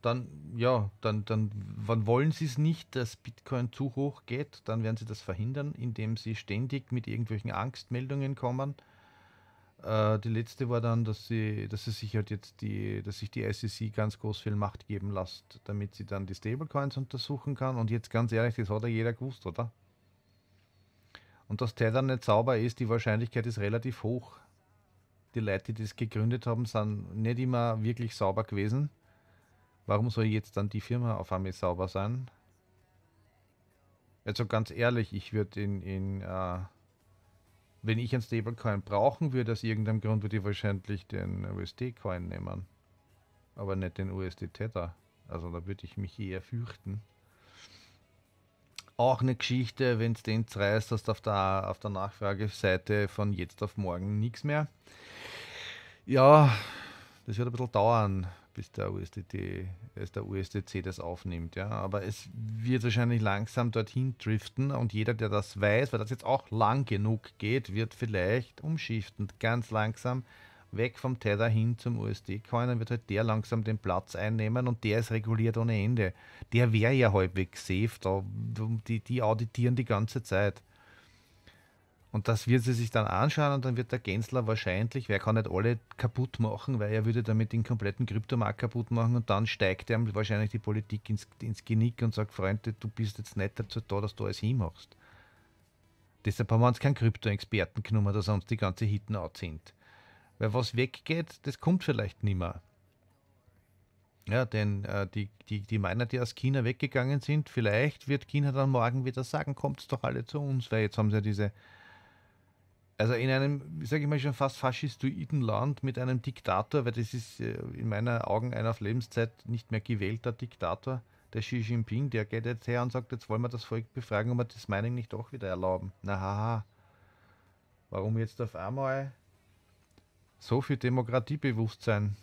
dann, ja, dann, dann, wann wollen sie es nicht, dass Bitcoin zu hoch geht, dann werden sie das verhindern, indem sie ständig mit irgendwelchen Angstmeldungen kommen. Äh, die letzte war dann, dass sie, dass sie sich halt jetzt die, dass sich die SEC ganz groß viel Macht geben lässt, damit sie dann die Stablecoins untersuchen kann. Und jetzt ganz ehrlich, das hat ja jeder gewusst, oder? Und dass der dann nicht sauber ist, die Wahrscheinlichkeit ist relativ hoch. Die Leute, die das gegründet haben, sind nicht immer wirklich sauber gewesen Warum soll jetzt dann die Firma auf einmal sauber sein? Also ganz ehrlich, ich würde in, in äh, wenn ich ein Stablecoin brauchen würde, aus irgendeinem Grund würde ich wahrscheinlich den USD-Coin nehmen. Aber nicht den USD-Tether. Also da würde ich mich eher fürchten. Auch eine Geschichte, wenn es den zerreißt, hast auf der, auf der Nachfrageseite von jetzt auf morgen nichts mehr. Ja, das wird ein bisschen dauern bis der USDT, bis äh, der USDC das aufnimmt. Ja, aber es wird wahrscheinlich langsam dorthin driften und jeder, der das weiß, weil das jetzt auch lang genug geht, wird vielleicht umschiftend ganz langsam weg vom Tether hin zum USD-Coin, dann wird halt der langsam den Platz einnehmen und der ist reguliert ohne Ende. Der wäre ja halbwegs safe, da, die, die auditieren die ganze Zeit. Und das wird sie sich dann anschauen und dann wird der Gensler wahrscheinlich, wer kann nicht alle kaputt machen, weil er würde damit den kompletten Kryptomarkt kaputt machen und dann steigt er wahrscheinlich die Politik ins, ins Genick und sagt, Freunde, du bist jetzt nicht dazu da, dass du alles hinmachst. Deshalb haben wir uns keinen Krypto-Experten genommen, dass uns die ganze Hitten out sind. Weil was weggeht, das kommt vielleicht nimmer. Ja, denn äh, die, die, die Miner, die aus China weggegangen sind, vielleicht wird China dann morgen wieder sagen, kommt doch alle zu uns, weil jetzt haben sie ja diese also in einem, sage ich mal, schon fast faschistoiden Land mit einem Diktator, weil das ist äh, in meinen Augen ein auf Lebenszeit nicht mehr gewählter Diktator, der Xi Jinping, der geht jetzt her und sagt, jetzt wollen wir das Volk befragen, ob wir das Mining nicht doch wieder erlauben. Na haha. Warum jetzt auf einmal so viel Demokratiebewusstsein?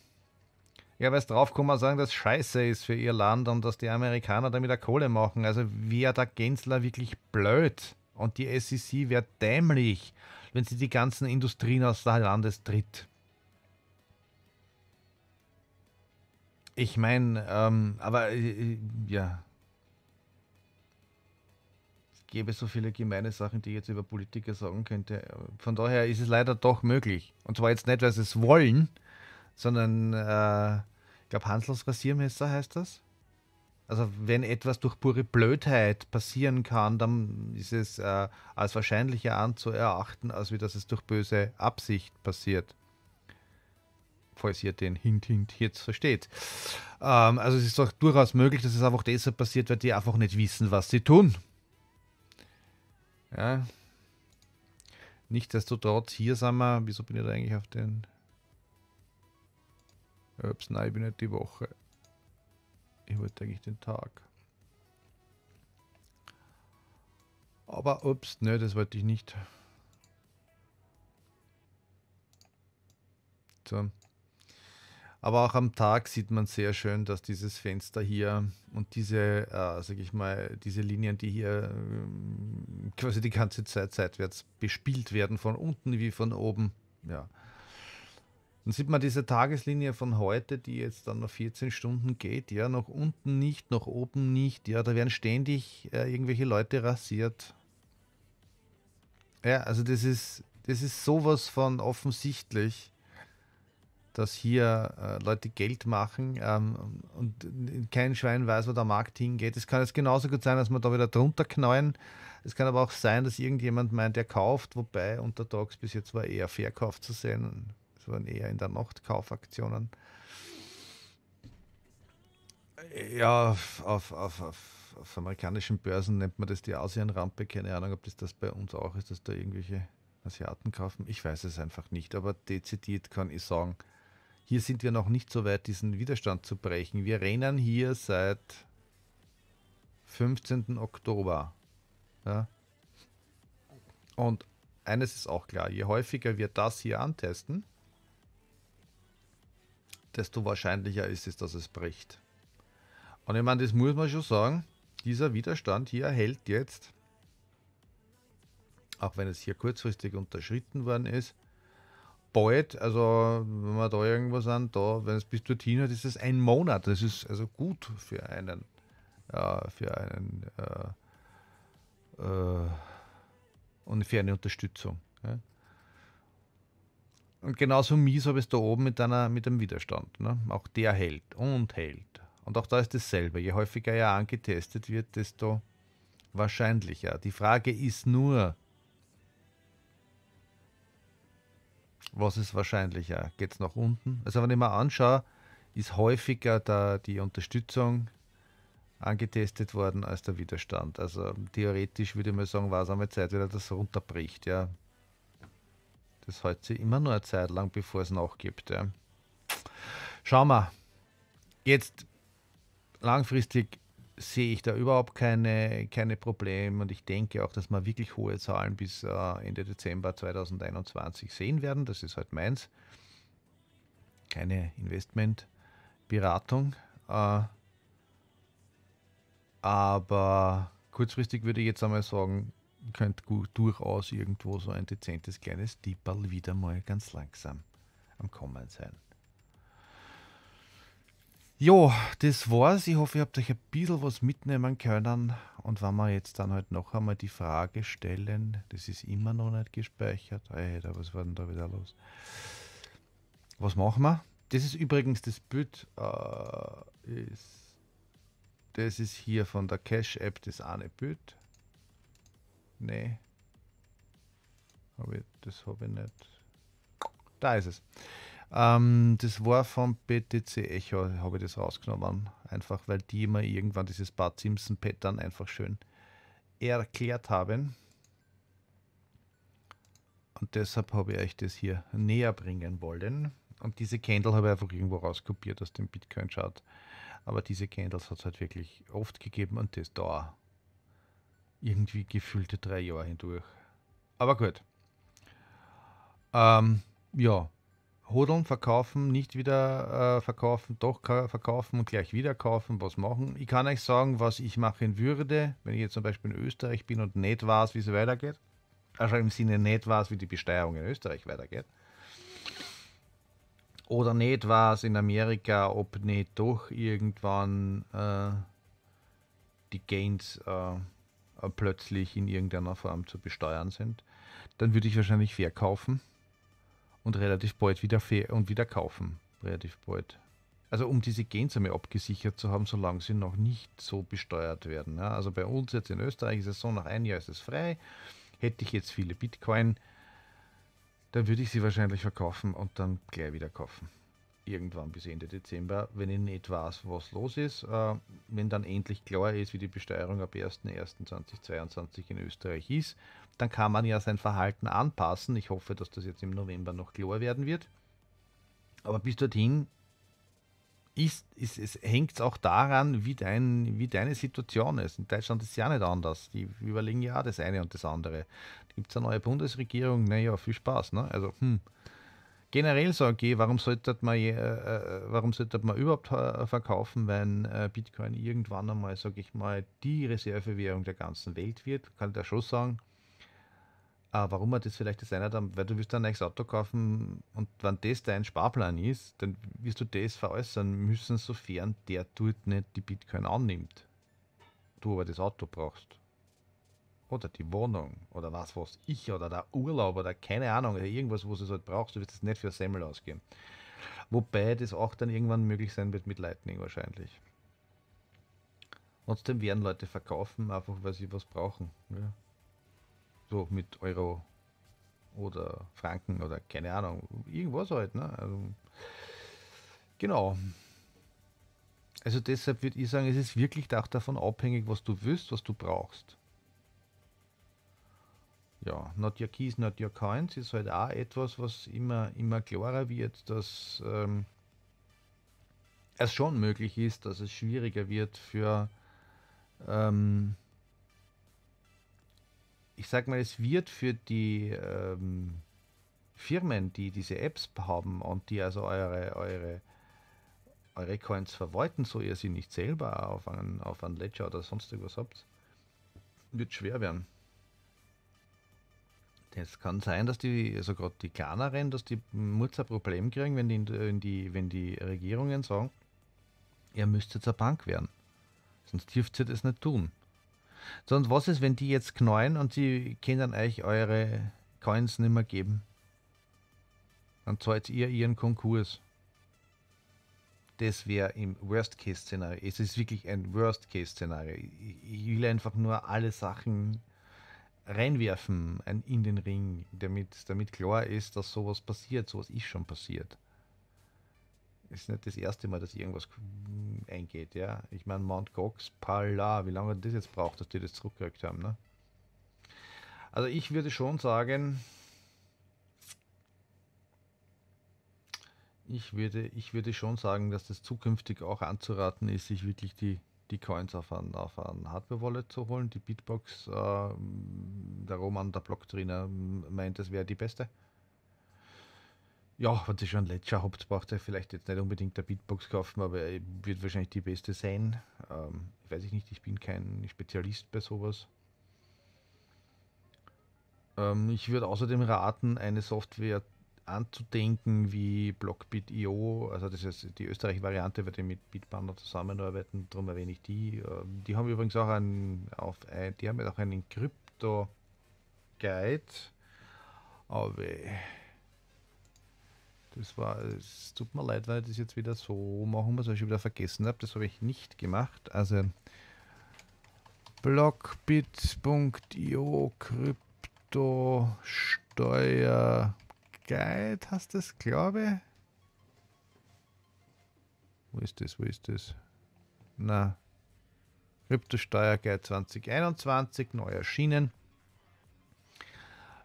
Ja, weil es drauf und sagen, dass scheiße ist für ihr Land und dass die Amerikaner damit eine Kohle machen. Also wäre der Gensler wirklich blöd und die SEC wäre dämlich wenn sie die ganzen Industrien aus der Landes tritt. Ich meine, ähm, aber äh, äh, ja. Es gäbe so viele gemeine Sachen, die ich jetzt über Politiker sagen könnte. Von daher ist es leider doch möglich. Und zwar jetzt nicht, weil sie es wollen, sondern äh, ich glaube, Hanslos Rasiermesser heißt das. Also wenn etwas durch pure Blödheit passieren kann, dann ist es äh, als wahrscheinlicher anzuerachten, als wie dass es durch böse Absicht passiert. Falls ihr den Hint, Hint jetzt versteht. Ähm, also es ist doch durchaus möglich, dass es einfach deshalb passiert, weil die einfach nicht wissen, was sie tun. Ja. Nichtsdestotrotz, hier sind wir, wieso bin ich da eigentlich auf den... Ups, nein, ich bin nicht die Woche heute denke ich den Tag. Aber ups, ne, das wollte ich nicht. So. Aber auch am Tag sieht man sehr schön, dass dieses Fenster hier und diese, äh, sag ich mal, diese Linien, die hier äh, quasi die ganze Zeit seitwärts bespielt werden, von unten wie von oben, ja, dann sieht man diese Tageslinie von heute, die jetzt dann noch 14 Stunden geht, ja, nach unten nicht, nach oben nicht, ja, da werden ständig äh, irgendwelche Leute rasiert. Ja, also das ist, das ist sowas von offensichtlich, dass hier äh, Leute Geld machen ähm, und kein Schwein weiß, wo der Markt hingeht. Es kann jetzt genauso gut sein, dass wir da wieder drunter knallen. Es kann aber auch sein, dass irgendjemand meint, er kauft, wobei unter Dogs bis jetzt war eher Verkauf zu sehen das waren eher in der Nacht Kaufaktionen. Ja, auf, auf, auf, auf, amerikanischen Börsen nennt man das die Asienrampe. Keine Ahnung, ob das das bei uns auch ist, dass da irgendwelche Asiaten kaufen. Ich weiß es einfach nicht, aber dezidiert kann ich sagen, hier sind wir noch nicht so weit, diesen Widerstand zu brechen. Wir rennen hier seit 15. Oktober. Ja? Und eines ist auch klar, je häufiger wir das hier antesten, desto wahrscheinlicher ist es, dass es bricht. Und ich meine, das muss man schon sagen, dieser Widerstand hier hält jetzt, auch wenn es hier kurzfristig unterschritten worden ist, bald, also wenn wir da irgendwas an, da, wenn es bis dorthin hat, ist es ein Monat. Das ist also gut für einen, äh, für einen äh, äh, und für eine Unterstützung. Ja. Und genauso mies habe ich es da oben mit, einer, mit einem Widerstand. Ne? Auch der hält und hält. Und auch da ist dasselbe. Je häufiger er angetestet wird, desto wahrscheinlicher. Die Frage ist nur, was ist wahrscheinlicher? Geht es nach unten? Also wenn ich mir anschaue, ist häufiger da die Unterstützung angetestet worden als der Widerstand. Also theoretisch würde ich mal sagen, war es einmal Zeit, wieder das runterbricht. Ja, das hält sich immer nur eine Zeit lang, bevor es nachgibt. Ja. Schauen wir. Jetzt langfristig sehe ich da überhaupt keine, keine Probleme und ich denke auch, dass wir wirklich hohe Zahlen bis äh, Ende Dezember 2021 sehen werden. Das ist halt meins. Keine Investmentberatung. Äh, aber kurzfristig würde ich jetzt einmal sagen, könnte durchaus irgendwo so ein dezentes kleines Dipperl wieder mal ganz langsam am Kommen sein. Jo, das war's. Ich hoffe, ihr habt euch ein bisschen was mitnehmen können. Und wenn wir jetzt dann halt noch einmal die Frage stellen, das ist immer noch nicht gespeichert. Alter, was war denn da wieder los? Was machen wir? Das ist übrigens das Bild, äh, ist, das ist hier von der Cash-App das eine Bild. Nee. Hab ich, das habe ich nicht. Da ist es. Ähm, das war vom BTC Echo, habe ich das rausgenommen. Einfach, weil die immer irgendwann dieses Bart Simpson-Pattern einfach schön erklärt haben. Und deshalb habe ich euch das hier näher bringen wollen. Und diese Candle habe ich einfach irgendwo rauskopiert aus dem Bitcoin-Chart. Aber diese Candles hat es halt wirklich oft gegeben und das da irgendwie gefühlte drei Jahre hindurch. Aber gut. Ähm, ja, hodeln, verkaufen, nicht wieder äh, verkaufen, doch verkaufen und gleich wieder kaufen, was machen. Ich kann euch sagen, was ich machen würde, wenn ich jetzt zum Beispiel in Österreich bin und nicht weiß, wie es weitergeht. Also im Sinne nicht weiß, wie die Besteuerung in Österreich weitergeht. Oder nicht weiß in Amerika, ob nicht doch irgendwann äh, die Gains äh, äh, plötzlich in irgendeiner Form zu besteuern sind, dann würde ich wahrscheinlich verkaufen und relativ bald wieder und wieder kaufen. Relativ bald. Also um diese Gainsame abgesichert zu haben, solange sie noch nicht so besteuert werden. Ja, also bei uns jetzt in Österreich ist es so, nach einem Jahr ist es frei. Hätte ich jetzt viele Bitcoin, dann würde ich sie wahrscheinlich verkaufen und dann gleich wieder kaufen irgendwann bis Ende Dezember, wenn ich nicht weiß, was los ist. Äh, wenn dann endlich klar ist, wie die Besteuerung ab 1.1.2022 in Österreich ist, dann kann man ja sein Verhalten anpassen. Ich hoffe, dass das jetzt im November noch klar werden wird. Aber bis dorthin ist, ist, es hängt es auch daran, wie, dein, wie deine Situation ist. In Deutschland ist es ja nicht anders. Die überlegen ja das eine und das andere. Gibt es eine neue Bundesregierung? Naja, viel Spaß. Ne? Also, hm generell sage ich, warum sollte man, äh, äh, warum sollte man überhaupt äh, verkaufen, wenn Bitcoin irgendwann einmal, sage ich mal, die Reservewährung der ganzen Welt wird? Kann ich da schon sagen. Äh, warum man das vielleicht designt haben, weil du willst ein neues Auto kaufen und wenn das dein Sparplan ist, dann wirst du das veräußern müssen, sofern der dort nicht die Bitcoin annimmt. Du aber das Auto brauchst oder die Wohnung oder was was ich oder der Urlaub oder keine Ahnung, also irgendwas, wo du es halt brauchst, du wirst es nicht für Semmel ausgeben. Wobei das auch dann irgendwann möglich sein wird mit Lightning wahrscheinlich. Trotzdem werden Leute verkaufen, einfach weil sie was brauchen. Ja. So mit Euro oder Franken oder keine Ahnung, irgendwas halt. Ne? Also, genau. Also deshalb würde ich sagen, es ist wirklich auch davon abhängig, was du willst, was du brauchst ja, not your keys, not your coins ist halt auch etwas, was immer, immer klarer wird, dass ähm, es schon möglich ist, dass es schwieriger wird für, ähm, ich sag mal, es wird für die ähm, Firmen, die diese Apps haben und die also eure, eure, eure Coins verwalten, so ihr sie nicht selber auf einen, auf einen Ledger oder sonst irgendwas habt, wird schwer werden. Es kann sein, dass die, also gerade die kleineren, dass die Murzer ein Problem kriegen, wenn die, die, wenn die Regierungen sagen, ihr müsst jetzt eine Bank werden. Sonst dürft ihr das nicht tun. Sonst was ist, wenn die jetzt knallen und sie können euch eure Coins nicht mehr geben? Dann zahlt ihr ihren Konkurs. Das wäre im Worst-Case-Szenario. Es ist wirklich ein Worst-Case-Szenario. Ich will einfach nur alle Sachen reinwerfen in den Ring, damit, damit klar ist, dass sowas passiert, sowas ist schon passiert. Ist nicht das erste Mal, dass irgendwas eingeht, ja. Ich meine, Mount Gox, Pala, wie lange das jetzt braucht, dass die das zurückgerückt haben, ne? Also ich würde schon sagen, ich würde, ich würde schon sagen, dass das zukünftig auch anzuraten ist, sich wirklich die die Coins auf ein, auf ein Hardware-Wallet zu holen. Die Bitbox, äh, der Roman, der Blocktrainer, meint, das wäre die beste. Ja, wenn ihr schon Ledger habt, braucht ihr vielleicht jetzt nicht unbedingt der Bitbox kaufen, aber er wird wahrscheinlich die beste sein. Ähm, weiß ich nicht, ich bin kein Spezialist bei sowas. Ähm, ich würde außerdem raten, eine Software anzudenken wie Blockbit.io, also das ist die österreichische Variante, weil die mit Bitpanda zusammenarbeiten, darum erwähne ich die. Ähm, die haben übrigens auch einen, auf die haben auch einen Krypto-Guide, aber das war, es tut mir leid, weil ich das jetzt wieder so machen muss, weil ich wieder vergessen habe, das habe ich nicht gemacht, also blockbit.io Krypto Steuer Guide hast das, glaube ich. Wo ist das? Wo ist das? Na. Kryptosteuer Guide 2021, neu erschienen.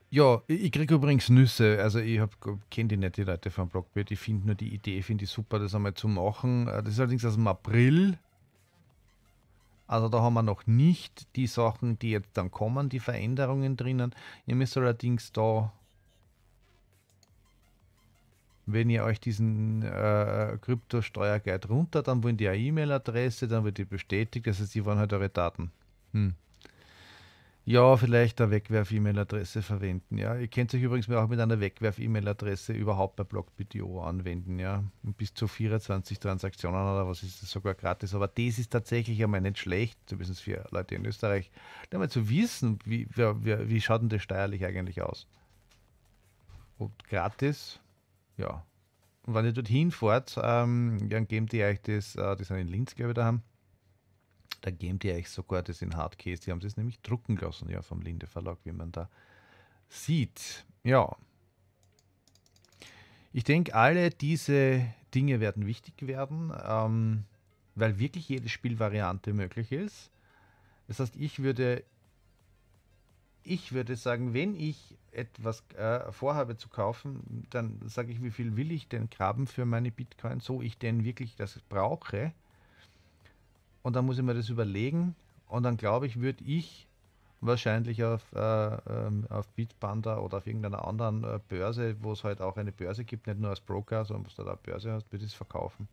Ja, ich kriege übrigens Nüsse. Also ich kenne die nicht, Leute vom Blogbird. Ich finde nur die Idee, finde ich super, das einmal zu machen. Äh, das ist allerdings aus dem April. Also da haben wir noch nicht die Sachen, die jetzt dann kommen, die Veränderungen drinnen. Ihr müsst allerdings da wenn ihr euch diesen äh, Kryptosteuerguide runter, dann wollen die eine E-Mail-Adresse, dann wird die bestätigt, das heißt, die wollen halt eure Daten. Hm. Ja, vielleicht eine Wegwerf-E-Mail-Adresse verwenden. Ja, ihr könnt euch übrigens auch mit einer Wegwerf-E-Mail-Adresse überhaupt bei BlockBTO anwenden. Ja, Und bis zu 24 Transaktionen oder was ist das sogar gratis. Aber das ist tatsächlich einmal nicht schlecht, zumindest für Leute in Österreich, einmal zu wissen, wie, wie, wie schaut denn das steuerlich eigentlich aus? Und gratis ja. Und wenn ihr dorthin fahrt, ähm, dann geben die euch das, äh, das sind in Linz, glaube ich, da haben. Da geben die euch sogar das in Hardcase. Die haben das nämlich drucken lassen, ja, vom Linde Verlag, wie man da sieht. Ja. Ich denke, alle diese Dinge werden wichtig werden, ähm, weil wirklich jede Spielvariante möglich ist. Das heißt, ich würde ich würde sagen, wenn ich etwas äh, vorhabe zu kaufen, dann sage ich, wie viel will ich denn graben für meine Bitcoin, so ich denn wirklich das brauche. Und dann muss ich mir das überlegen. Und dann glaube ich, würde ich wahrscheinlich auf, äh, ähm, auf Bitpanda oder auf irgendeiner anderen äh, Börse, wo es halt auch eine Börse gibt, nicht nur als Broker, sondern wo du da eine Börse hast, würde ich es verkaufen.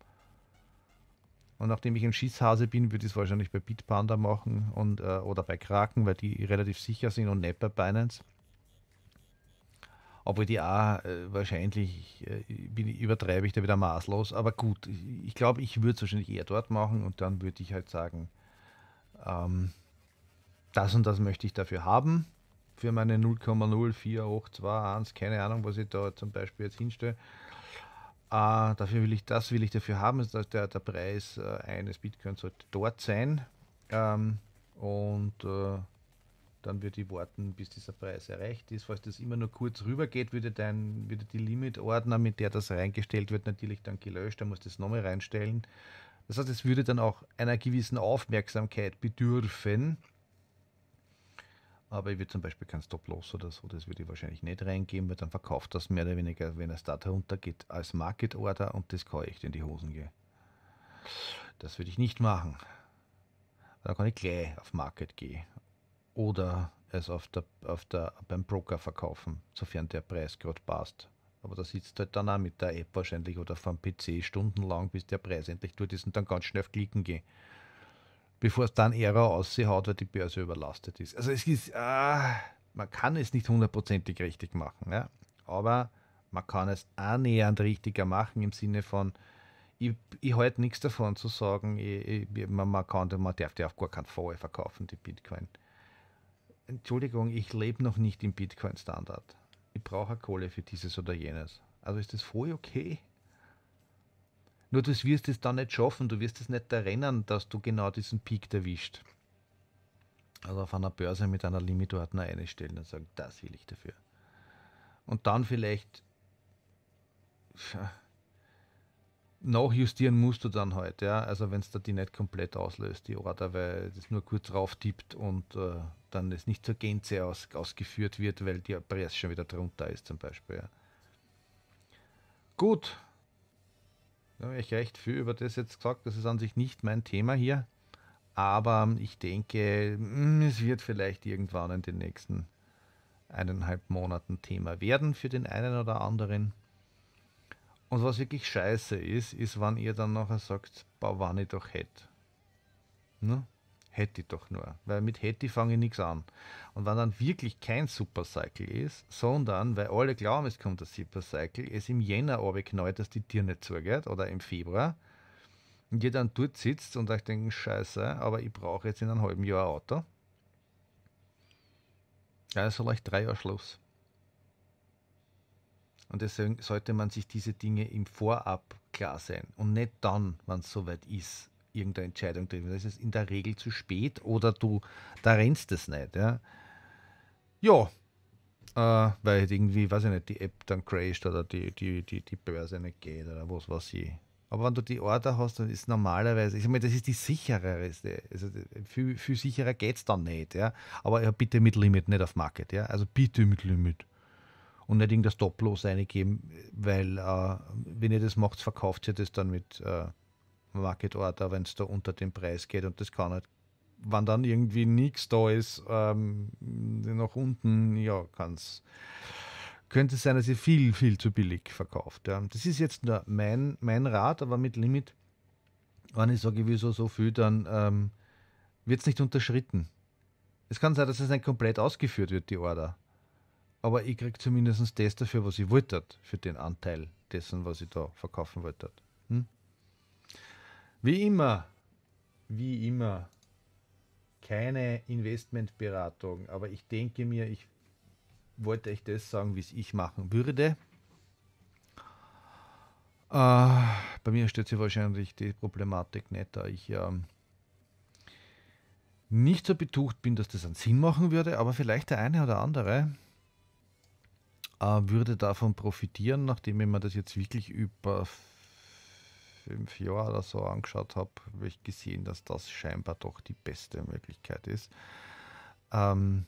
Und nachdem ich ein Schisshase bin, würde ich es wahrscheinlich bei Bitpanda machen und, äh, oder bei Kraken, weil die relativ sicher sind und nicht bei Binance. Obwohl die auch äh, wahrscheinlich äh, bin, übertreibe ich da wieder maßlos. Aber gut, ich glaube, ich würde es wahrscheinlich eher dort machen und dann würde ich halt sagen, ähm, das und das möchte ich dafür haben. Für meine 0,0481, keine Ahnung, was ich da zum Beispiel jetzt hinstelle. Äh, dafür will ich, das will ich dafür haben, dass also der, der Preis äh, eines Bitcoins sollte dort sein. Ähm, und äh, dann würde ich warten, bis dieser Preis erreicht ist. Falls das immer nur kurz rüber geht, würde, dann, würde die Limit-Ordner, mit der das reingestellt wird, natürlich dann gelöscht. Dann muss das nochmal reinstellen. Das heißt, es würde dann auch einer gewissen Aufmerksamkeit bedürfen, aber ich würde zum Beispiel kein Stop-Loss oder so, das würde ich wahrscheinlich nicht reingeben, weil dann verkauft das mehr oder weniger, wenn es da runtergeht, als Market-Order und das kann echt in die Hosen gehen. Das würde ich nicht machen. Da kann ich gleich auf Market gehen. Oder es auf der, auf der, beim Broker verkaufen, sofern der Preis gerade passt. Aber da sitzt halt dann auch mit der App wahrscheinlich oder vom PC stundenlang, bis der Preis endlich durch ist und dann ganz schnell auf Klicken gehen bevor es dann Ära aushaut, weil die Börse überlastet ist. Also es ist, äh, man kann es nicht hundertprozentig richtig machen, ja? aber man kann es annähernd richtiger machen im Sinne von, ich, ich halte nichts davon zu sagen, ich, ich, man, man, kann, man darf ja auf gar keinen Fall verkaufen, die Bitcoin. Entschuldigung, ich lebe noch nicht im Bitcoin-Standard. Ich brauche Kohle für dieses oder jenes. Also ist das voll okay. Nur du wirst es dann nicht schaffen, du wirst es nicht erinnern, dass du genau diesen Peak erwischt. Also auf einer Börse mit einer Limitordner einstellen und sagen, das will ich dafür. Und dann vielleicht nachjustieren musst du dann halt, ja. Also wenn es da die nicht komplett auslöst, die Order, weil das nur kurz rauf tippt und äh, dann es nicht zur Gänze aus, ausgeführt wird, weil die Presse schon wieder drunter ist zum Beispiel. Ja. Gut, ich habe ich recht viel über das jetzt gesagt. Das ist an sich nicht mein Thema hier. Aber ich denke, hm, es wird vielleicht irgendwann in den nächsten eineinhalb Monaten Thema werden für den einen oder anderen. Und was wirklich scheiße ist, ist, wann ihr dann nachher sagt, wann ich doch hätte. Ne? hätte ich doch nur. Weil mit hätte fange ich nichts an. Und wenn dann wirklich kein Supercycle ist, sondern, weil alle glauben, es kommt der Supercycle, es im Jänner runterknallt, dass die Tür nicht zugeht oder im Februar und ihr dann dort sitzt und euch denkt, scheiße, aber ich brauche jetzt in einem halben Jahr ein Auto. Ja, ist vielleicht drei Jahre Schluss. Und deswegen sollte man sich diese Dinge im Vorab klar sein und nicht dann, wenn es soweit ist irgendeine Entscheidung treffen. Das ist in der Regel zu spät oder du, da rennst es nicht. Ja, ja äh, weil halt irgendwie, weiß ich nicht, die App dann crasht oder die, die, die, die Börse nicht geht oder was weiß ich. Aber wenn du die Order hast, dann ist normalerweise, ich meine, das ist die sicherere, also viel, viel sicherer geht es dann nicht. Ja? Aber ja, bitte mit Limit, nicht auf Market. Ja? Also bitte mit Limit. Und nicht irgendein Stop-Loss eingeben, weil äh, wenn ihr das macht, verkauft ihr das dann mit äh, Market Order, wenn es da unter den Preis geht und das kann halt. Wenn dann irgendwie nichts da ist, ähm, nach unten, ja, kann's. Könnte sein, dass ihr viel, viel zu billig verkauft. Ja. Das ist jetzt nur mein, mein Rat, aber mit Limit, wenn ich sage, wieso so viel, dann ähm, wird es nicht unterschritten. Es kann sein, dass es nicht komplett ausgeführt wird, die Order. Aber ich kriege zumindest das dafür, was ich wollte, für den Anteil dessen, was ich da verkaufen wollte. Hm? Wie immer, wie immer, keine Investmentberatung, aber ich denke mir, ich wollte euch das sagen, wie es ich machen würde. Äh, bei mir stellt sich wahrscheinlich die Problematik nicht, da ich ja ähm, nicht so betucht bin, dass das einen Sinn machen würde, aber vielleicht der eine oder andere äh, würde davon profitieren, nachdem ich mir das jetzt wirklich über fünf Jahren oder so angeschaut habe, habe ich gesehen, dass das scheinbar doch die beste Möglichkeit ist. Ähm,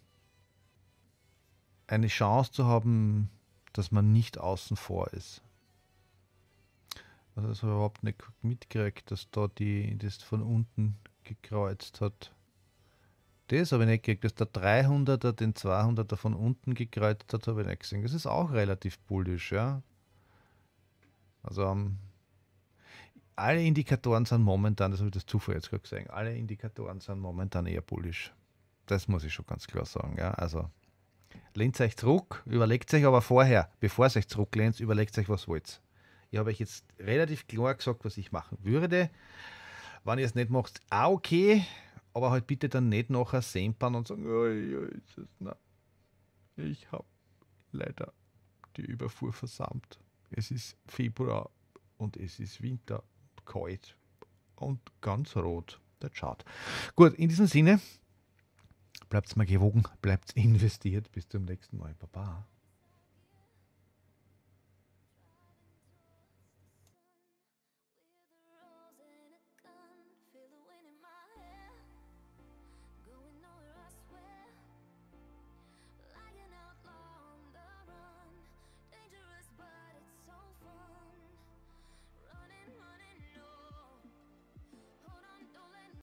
eine Chance zu haben, dass man nicht außen vor ist. Also das habe ich überhaupt nicht mitgekriegt, dass da die das von unten gekreuzt hat. Das habe ich nicht gekriegt, dass der 300er den 200er von unten gekreuzt hat, habe ich nicht gesehen. Das ist auch relativ bullisch, ja. Also am ähm, alle Indikatoren sind momentan, das habe ich das Zufall jetzt gerade gesehen, alle Indikatoren sind momentan eher bullisch. Das muss ich schon ganz klar sagen. Ja? Also lehnt euch zurück, überlegt euch aber vorher, bevor ihr euch zurücklehnt, überlegt euch, was wollt Ich habe euch jetzt relativ klar gesagt, was ich machen würde. Wenn ihr es nicht macht, auch okay, aber halt bitte dann nicht nachher sempern und sagen, oh, ich habe leider die Überfuhr versammelt. Es ist Februar und es ist Winter und kalt und ganz rot, der Chart. Gut, in diesem Sinne, bleibt mal gewogen, bleibt investiert. Bis zum nächsten Mal. Baba.